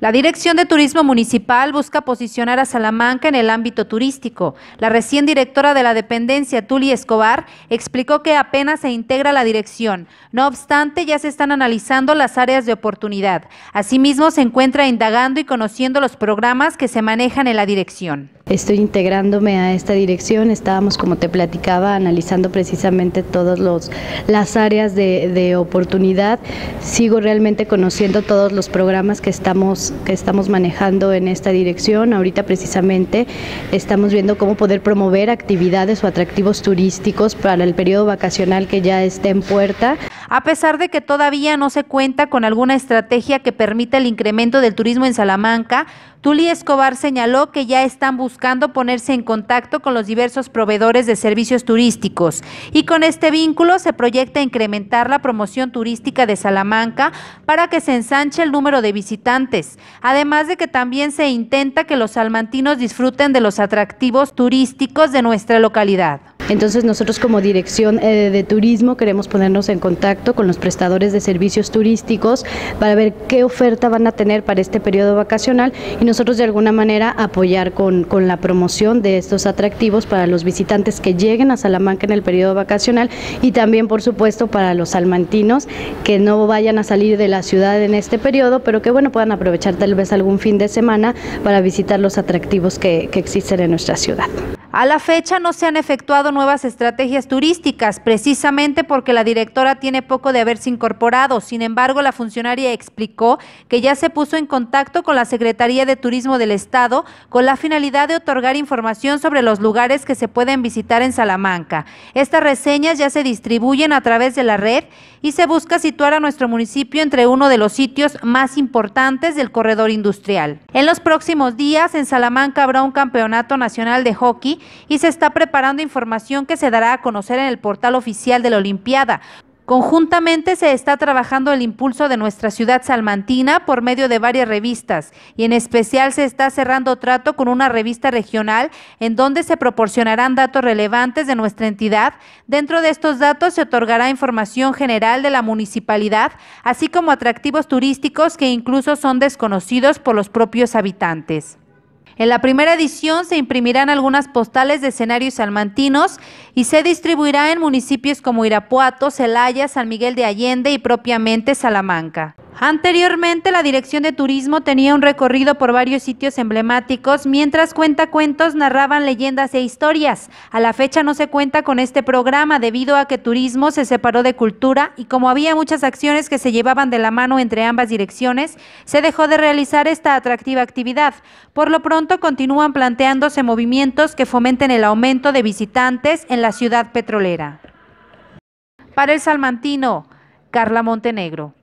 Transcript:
La Dirección de Turismo Municipal busca posicionar a Salamanca en el ámbito turístico. La recién directora de la dependencia, Tuli Escobar, explicó que apenas se integra la dirección. No obstante, ya se están analizando las áreas de oportunidad. Asimismo, se encuentra indagando y conociendo los programas que se manejan en la dirección estoy integrándome a esta dirección. Estábamos, como te platicaba, analizando precisamente todas las áreas de, oportunidad. Sigo realmente conociendo todos los programas que estamos, que estamos manejando en esta dirección. Ahorita precisamente estamos viendo cómo poder promover actividades o atractivos turísticos para el periodo vacacional que ya está en puerta. A pesar de que todavía no se cuenta con alguna estrategia que permita el incremento del turismo en Salamanca, Tuli Escobar señaló que ya están buscando ponerse en contacto con los diversos proveedores de servicios turísticos y con este vínculo se proyecta incrementar la promoción turística de Salamanca para que se ensanche el número de visitantes, además de que también se intenta que los salmantinos disfruten de los atractivos turísticos de nuestra localidad. Entonces nosotros como dirección eh, de turismo queremos ponernos en contacto con los prestadores de servicios turísticos para ver qué oferta van a tener para este periodo vacacional y nosotros de alguna manera apoyar con, la promoción de estos atractivos para los visitantes que lleguen a Salamanca en el periodo vacacional y también por supuesto para los salmantinos que no vayan a salir de la ciudad en este periodo, pero que bueno puedan aprovechar tal vez algún fin de semana para visitar los atractivos que existen en nuestra ciudad. A la fecha no se han efectuado nuevas estrategias turísticas, precisamente porque la directora tiene poco de haberse incorporado. Sin embargo, la funcionaria explicó que ya se puso en contacto con la Secretaría de Turismo del Estado con la finalidad de otorgar información sobre los lugares que se pueden visitar en Salamanca. Estas reseñas ya se distribuyen a través de la red y se busca situar a nuestro municipio entre uno de los sitios más importantes del corredor industrial. En los próximos días, en Salamanca habrá un campeonato nacional de hockey y se está preparando información que se dará a conocer en el portal oficial de la Olimpiada. Conjuntamente se está trabajando el impulso de nuestra ciudad salmantina por medio de varias revistas y en especial se está cerrando trato con una revista regional en donde se proporcionarán datos relevantes de nuestra entidad. Dentro de estos datos se otorgará información general de la municipalidad, así como atractivos turísticos que incluso son desconocidos por los propios habitantes. En la primera edición se imprimirán algunas postales de escenarios salmantinos y se distribuirá en municipios como Irapuato, Celaya, San Miguel de Allende y propiamente Salamanca. Anteriormente, la Dirección de Turismo tenía un recorrido por varios sitios emblemáticos, mientras cuentacuentos narraban leyendas e historias. A la fecha no se cuenta con este programa debido a que Turismo se separó de Cultura y como había muchas acciones que se llevaban de la mano entre ambas direcciones, se dejó de realizar esta atractiva actividad. Por lo pronto, continúan planteándose movimientos que fomenten el aumento de visitantes en la ciudad petrolera. Para el Salmantino, Carla Montenegro.